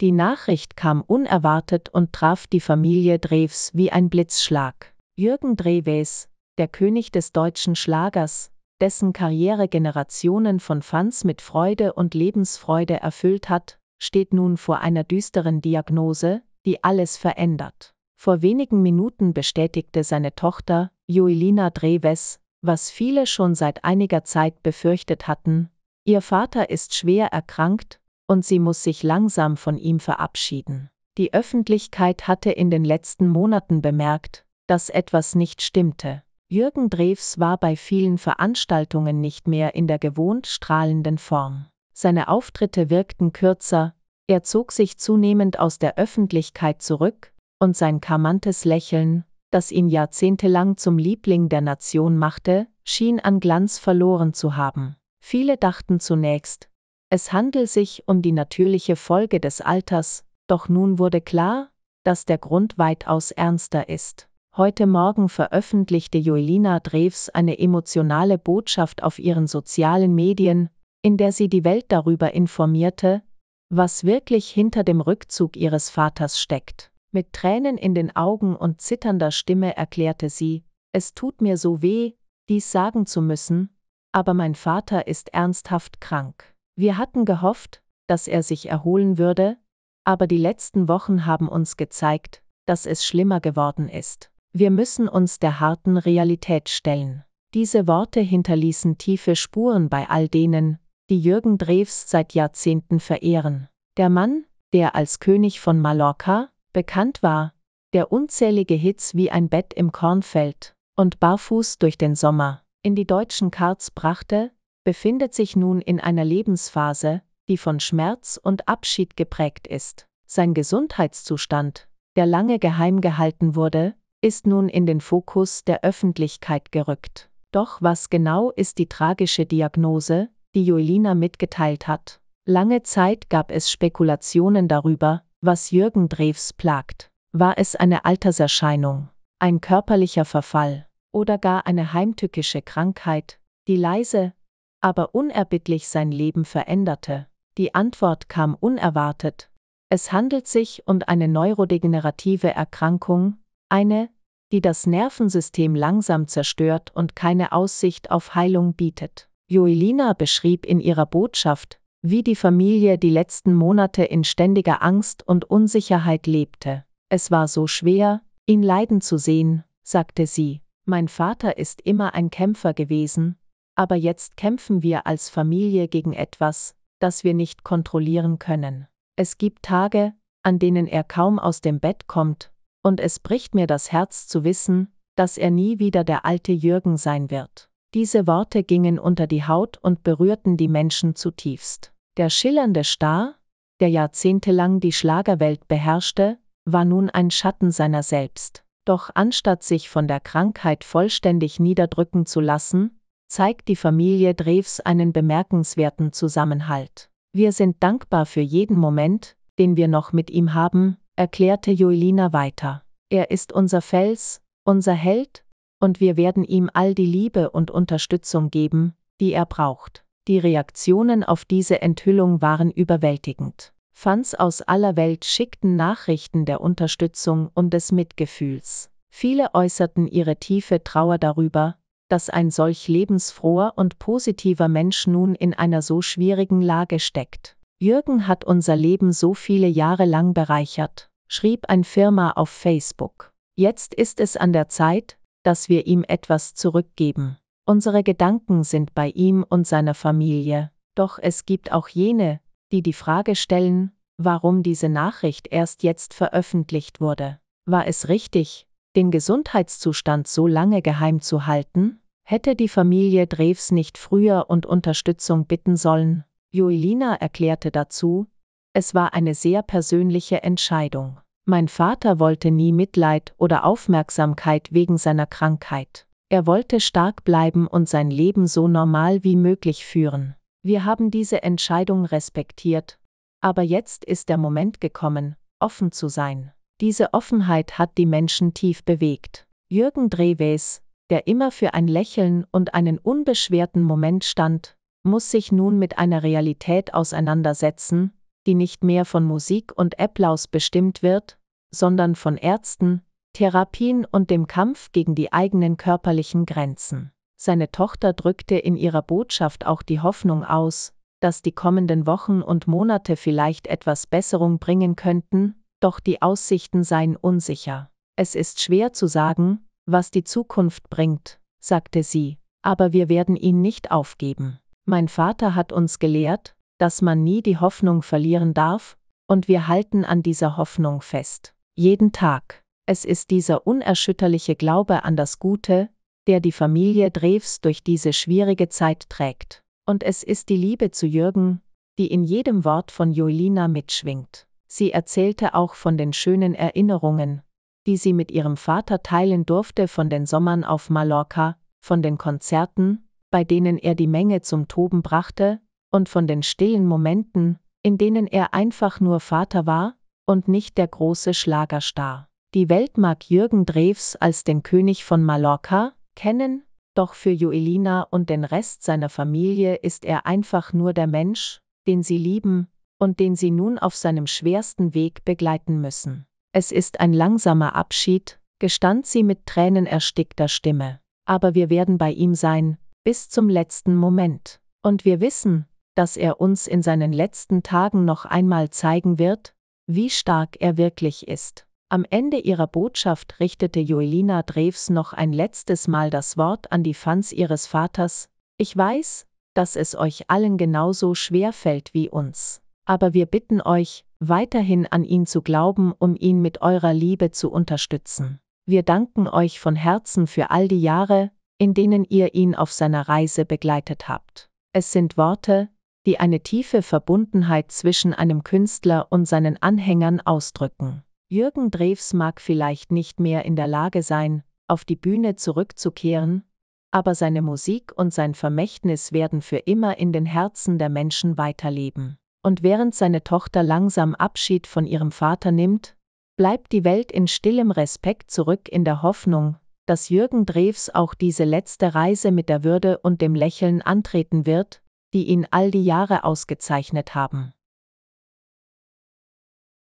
Die Nachricht kam unerwartet und traf die Familie Drews wie ein Blitzschlag. Jürgen Drews, der König des deutschen Schlagers, dessen Karriere Generationen von Fans mit Freude und Lebensfreude erfüllt hat, steht nun vor einer düsteren Diagnose, die alles verändert. Vor wenigen Minuten bestätigte seine Tochter, Joelina Dreves, was viele schon seit einiger Zeit befürchtet hatten, ihr Vater ist schwer erkrankt und sie muss sich langsam von ihm verabschieden. Die Öffentlichkeit hatte in den letzten Monaten bemerkt, dass etwas nicht stimmte. Jürgen Drews war bei vielen Veranstaltungen nicht mehr in der gewohnt strahlenden Form. Seine Auftritte wirkten kürzer, er zog sich zunehmend aus der Öffentlichkeit zurück, und sein charmantes Lächeln, das ihn jahrzehntelang zum Liebling der Nation machte, schien an Glanz verloren zu haben. Viele dachten zunächst, es handelt sich um die natürliche Folge des Alters, doch nun wurde klar, dass der Grund weitaus ernster ist. Heute Morgen veröffentlichte Joelina Drews eine emotionale Botschaft auf ihren sozialen Medien, in der sie die Welt darüber informierte, was wirklich hinter dem Rückzug ihres Vaters steckt. Mit Tränen in den Augen und zitternder Stimme erklärte sie, es tut mir so weh, dies sagen zu müssen, aber mein Vater ist ernsthaft krank. Wir hatten gehofft, dass er sich erholen würde, aber die letzten Wochen haben uns gezeigt, dass es schlimmer geworden ist. Wir müssen uns der harten Realität stellen. Diese Worte hinterließen tiefe Spuren bei all denen, die Jürgen Drews seit Jahrzehnten verehren. Der Mann, der als König von Mallorca bekannt war, der unzählige Hits wie ein Bett im Kornfeld und barfuß durch den Sommer in die deutschen Charts brachte, befindet sich nun in einer Lebensphase, die von Schmerz und Abschied geprägt ist. Sein Gesundheitszustand, der lange geheim gehalten wurde, ist nun in den Fokus der Öffentlichkeit gerückt. Doch was genau ist die tragische Diagnose, die Julina mitgeteilt hat? Lange Zeit gab es Spekulationen darüber, was Jürgen Drews plagt. War es eine Alterserscheinung, ein körperlicher Verfall oder gar eine heimtückische Krankheit, die leise, aber unerbittlich sein Leben veränderte. Die Antwort kam unerwartet. Es handelt sich um eine neurodegenerative Erkrankung, eine, die das Nervensystem langsam zerstört und keine Aussicht auf Heilung bietet. Joelina beschrieb in ihrer Botschaft, wie die Familie die letzten Monate in ständiger Angst und Unsicherheit lebte. Es war so schwer, ihn leiden zu sehen, sagte sie. Mein Vater ist immer ein Kämpfer gewesen, aber jetzt kämpfen wir als Familie gegen etwas, das wir nicht kontrollieren können. Es gibt Tage, an denen er kaum aus dem Bett kommt, und es bricht mir das Herz zu wissen, dass er nie wieder der alte Jürgen sein wird. Diese Worte gingen unter die Haut und berührten die Menschen zutiefst. Der schillernde Star, der jahrzehntelang die Schlagerwelt beherrschte, war nun ein Schatten seiner selbst. Doch anstatt sich von der Krankheit vollständig niederdrücken zu lassen, zeigt die Familie Drews einen bemerkenswerten Zusammenhalt. Wir sind dankbar für jeden Moment, den wir noch mit ihm haben, erklärte Joelina weiter. Er ist unser Fels, unser Held, und wir werden ihm all die Liebe und Unterstützung geben, die er braucht. Die Reaktionen auf diese Enthüllung waren überwältigend. Fans aus aller Welt schickten Nachrichten der Unterstützung und des Mitgefühls. Viele äußerten ihre tiefe Trauer darüber, dass ein solch lebensfroher und positiver Mensch nun in einer so schwierigen Lage steckt. Jürgen hat unser Leben so viele Jahre lang bereichert, schrieb ein Firma auf Facebook. Jetzt ist es an der Zeit, dass wir ihm etwas zurückgeben. Unsere Gedanken sind bei ihm und seiner Familie, doch es gibt auch jene, die die Frage stellen, warum diese Nachricht erst jetzt veröffentlicht wurde. War es richtig, den Gesundheitszustand so lange geheim zu halten, hätte die Familie Drews nicht früher und Unterstützung bitten sollen. Joelina erklärte dazu, es war eine sehr persönliche Entscheidung. Mein Vater wollte nie Mitleid oder Aufmerksamkeit wegen seiner Krankheit. Er wollte stark bleiben und sein Leben so normal wie möglich führen. Wir haben diese Entscheidung respektiert. Aber jetzt ist der Moment gekommen, offen zu sein. Diese Offenheit hat die Menschen tief bewegt. Jürgen Dreves, der immer für ein Lächeln und einen unbeschwerten Moment stand, muss sich nun mit einer Realität auseinandersetzen, die nicht mehr von Musik und Applaus bestimmt wird, sondern von Ärzten, Therapien und dem Kampf gegen die eigenen körperlichen Grenzen. Seine Tochter drückte in ihrer Botschaft auch die Hoffnung aus, dass die kommenden Wochen und Monate vielleicht etwas Besserung bringen könnten, doch die Aussichten seien unsicher. Es ist schwer zu sagen, was die Zukunft bringt, sagte sie, aber wir werden ihn nicht aufgeben. Mein Vater hat uns gelehrt, dass man nie die Hoffnung verlieren darf, und wir halten an dieser Hoffnung fest. Jeden Tag. Es ist dieser unerschütterliche Glaube an das Gute, der die Familie Drews durch diese schwierige Zeit trägt. Und es ist die Liebe zu Jürgen, die in jedem Wort von Jolina mitschwingt. Sie erzählte auch von den schönen Erinnerungen, die sie mit ihrem Vater teilen durfte, von den Sommern auf Mallorca, von den Konzerten, bei denen er die Menge zum Toben brachte, und von den stillen Momenten, in denen er einfach nur Vater war und nicht der große Schlagerstar. Die Welt mag Jürgen Drews als den König von Mallorca kennen, doch für Joelina und den Rest seiner Familie ist er einfach nur der Mensch, den sie lieben, und den sie nun auf seinem schwersten Weg begleiten müssen. Es ist ein langsamer Abschied, gestand sie mit tränenerstickter Stimme, aber wir werden bei ihm sein, bis zum letzten Moment. Und wir wissen, dass er uns in seinen letzten Tagen noch einmal zeigen wird, wie stark er wirklich ist. Am Ende ihrer Botschaft richtete Joelina Drews noch ein letztes Mal das Wort an die Fans ihres Vaters, ich weiß, dass es euch allen genauso schwer fällt wie uns aber wir bitten euch, weiterhin an ihn zu glauben, um ihn mit eurer Liebe zu unterstützen. Wir danken euch von Herzen für all die Jahre, in denen ihr ihn auf seiner Reise begleitet habt. Es sind Worte, die eine tiefe Verbundenheit zwischen einem Künstler und seinen Anhängern ausdrücken. Jürgen Drews mag vielleicht nicht mehr in der Lage sein, auf die Bühne zurückzukehren, aber seine Musik und sein Vermächtnis werden für immer in den Herzen der Menschen weiterleben und während seine Tochter langsam Abschied von ihrem Vater nimmt, bleibt die Welt in stillem Respekt zurück in der Hoffnung, dass Jürgen Drews auch diese letzte Reise mit der Würde und dem Lächeln antreten wird, die ihn all die Jahre ausgezeichnet haben.